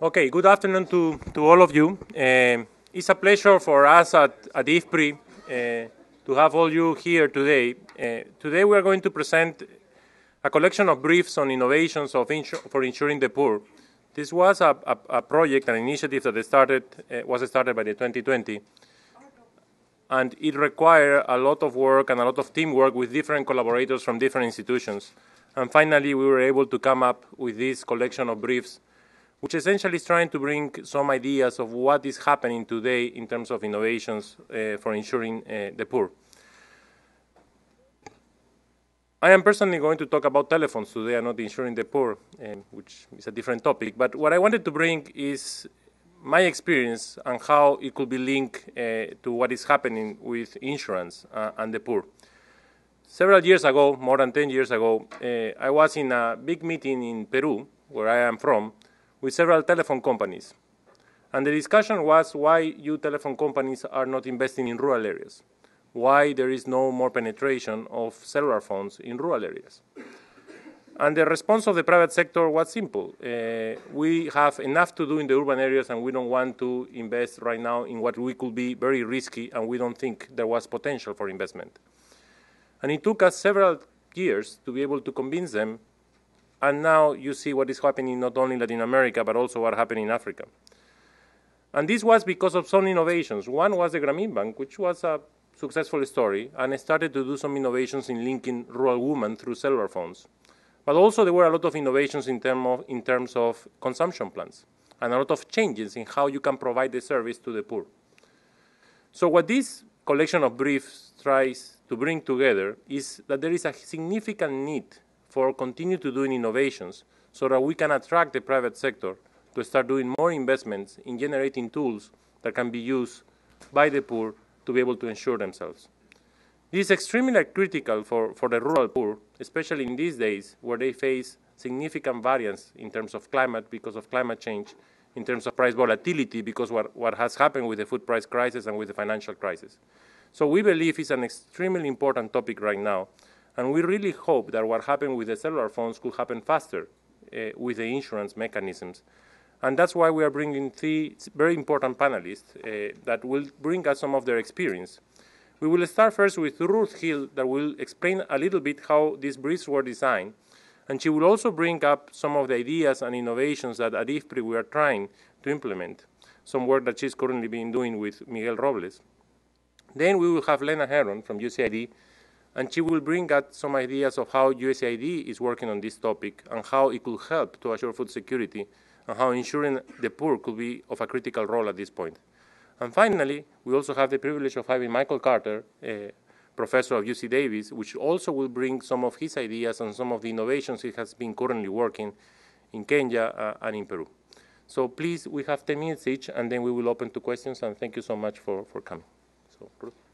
Okay, good afternoon to, to all of you. Uh, it's a pleasure for us at, at IFPRI uh, to have all you here today. Uh, today we are going to present a collection of briefs on innovations of insu for insuring the poor. This was a, a, a project, an initiative that started, uh, was started by the 2020, and it required a lot of work and a lot of teamwork with different collaborators from different institutions. And finally, we were able to come up with this collection of briefs which essentially is trying to bring some ideas of what is happening today in terms of innovations uh, for ensuring uh, the poor. I am personally going to talk about telephones today and not insuring the poor, um, which is a different topic. But what I wanted to bring is my experience and how it could be linked uh, to what is happening with insurance uh, and the poor. Several years ago, more than 10 years ago, uh, I was in a big meeting in Peru, where I am from, with several telephone companies. And the discussion was why you telephone companies are not investing in rural areas, why there is no more penetration of cellular phones in rural areas. And the response of the private sector was simple. Uh, we have enough to do in the urban areas and we don't want to invest right now in what we could be very risky and we don't think there was potential for investment. And it took us several years to be able to convince them and now you see what is happening not only in Latin America, but also what happened in Africa. And this was because of some innovations. One was the Grameen Bank, which was a successful story, and started to do some innovations in linking rural women through cellular phones. But also there were a lot of innovations in, term of, in terms of consumption plans, and a lot of changes in how you can provide the service to the poor. So what this collection of briefs tries to bring together is that there is a significant need for continue to doing innovations so that we can attract the private sector to start doing more investments in generating tools that can be used by the poor to be able to ensure themselves. This is extremely critical for, for the rural poor, especially in these days where they face significant variance in terms of climate because of climate change, in terms of price volatility because what, what has happened with the food price crisis and with the financial crisis. So we believe it's an extremely important topic right now and we really hope that what happened with the cellular phones could happen faster uh, with the insurance mechanisms. And that's why we are bringing three very important panelists uh, that will bring us some of their experience. We will start first with Ruth Hill, that will explain a little bit how these briefs were designed. And she will also bring up some of the ideas and innovations that at IFPRI we are trying to implement, some work that she's currently been doing with Miguel Robles. Then we will have Lena Heron from UCID and she will bring us some ideas of how USAID is working on this topic and how it could help to assure food security and how ensuring the poor could be of a critical role at this point. And finally, we also have the privilege of having Michael Carter, eh, professor of UC Davis, which also will bring some of his ideas and some of the innovations he has been currently working in Kenya uh, and in Peru. So please, we have 10 minutes each, and then we will open to questions, and thank you so much for, for coming. So, Ruth.